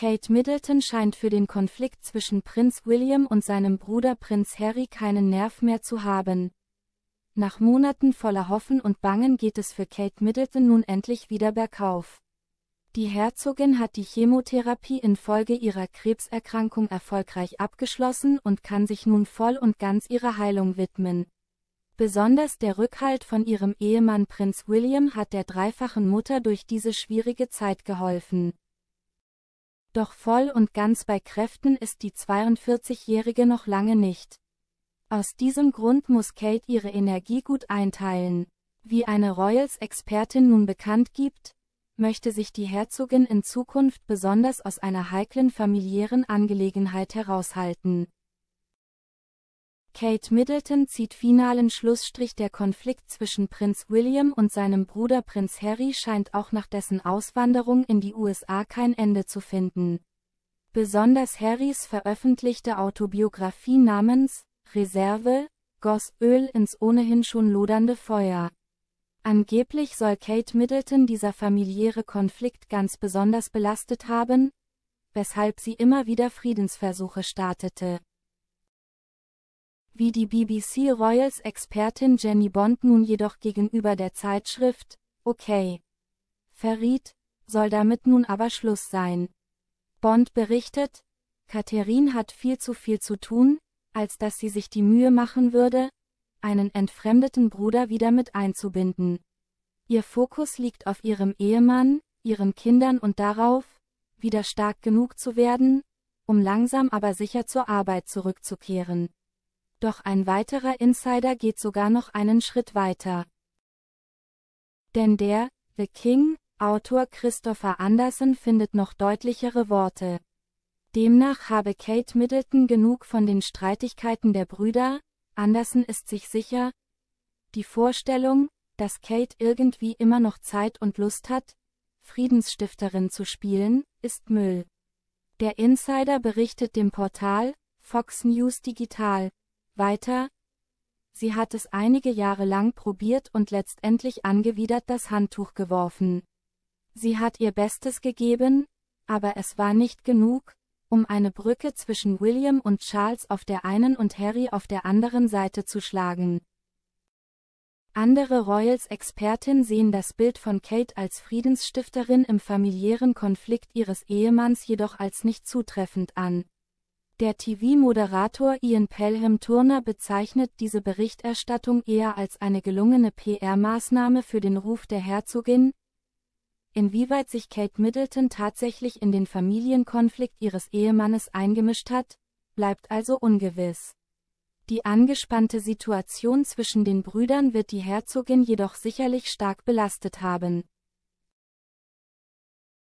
Kate Middleton scheint für den Konflikt zwischen Prinz William und seinem Bruder Prinz Harry keinen Nerv mehr zu haben. Nach Monaten voller Hoffen und Bangen geht es für Kate Middleton nun endlich wieder bergauf. Die Herzogin hat die Chemotherapie infolge ihrer Krebserkrankung erfolgreich abgeschlossen und kann sich nun voll und ganz ihrer Heilung widmen. Besonders der Rückhalt von ihrem Ehemann Prinz William hat der dreifachen Mutter durch diese schwierige Zeit geholfen. Doch voll und ganz bei Kräften ist die 42-Jährige noch lange nicht. Aus diesem Grund muss Kate ihre Energie gut einteilen. Wie eine Royals-Expertin nun bekannt gibt, möchte sich die Herzogin in Zukunft besonders aus einer heiklen familiären Angelegenheit heraushalten. Kate Middleton zieht finalen Schlussstrich Der Konflikt zwischen Prinz William und seinem Bruder Prinz Harry scheint auch nach dessen Auswanderung in die USA kein Ende zu finden. Besonders Harrys veröffentlichte Autobiografie namens Reserve goss Öl ins ohnehin schon lodernde Feuer. Angeblich soll Kate Middleton dieser familiäre Konflikt ganz besonders belastet haben, weshalb sie immer wieder Friedensversuche startete wie die BBC Royals-Expertin Jenny Bond nun jedoch gegenüber der Zeitschrift, okay. Verriet, soll damit nun aber Schluss sein. Bond berichtet, Katharine hat viel zu viel zu tun, als dass sie sich die Mühe machen würde, einen entfremdeten Bruder wieder mit einzubinden. Ihr Fokus liegt auf ihrem Ehemann, ihren Kindern und darauf, wieder stark genug zu werden, um langsam aber sicher zur Arbeit zurückzukehren. Doch ein weiterer Insider geht sogar noch einen Schritt weiter. Denn der, The King, Autor Christopher Anderson findet noch deutlichere Worte. Demnach habe Kate Middleton genug von den Streitigkeiten der Brüder, Anderson ist sich sicher, die Vorstellung, dass Kate irgendwie immer noch Zeit und Lust hat, Friedensstifterin zu spielen, ist Müll. Der Insider berichtet dem Portal Fox News Digital, weiter, sie hat es einige Jahre lang probiert und letztendlich angewidert das Handtuch geworfen. Sie hat ihr Bestes gegeben, aber es war nicht genug, um eine Brücke zwischen William und Charles auf der einen und Harry auf der anderen Seite zu schlagen. Andere Royals-Expertin sehen das Bild von Kate als Friedensstifterin im familiären Konflikt ihres Ehemanns jedoch als nicht zutreffend an. Der TV-Moderator Ian Pelham-Turner bezeichnet diese Berichterstattung eher als eine gelungene PR-Maßnahme für den Ruf der Herzogin. Inwieweit sich Kate Middleton tatsächlich in den Familienkonflikt ihres Ehemannes eingemischt hat, bleibt also ungewiss. Die angespannte Situation zwischen den Brüdern wird die Herzogin jedoch sicherlich stark belastet haben.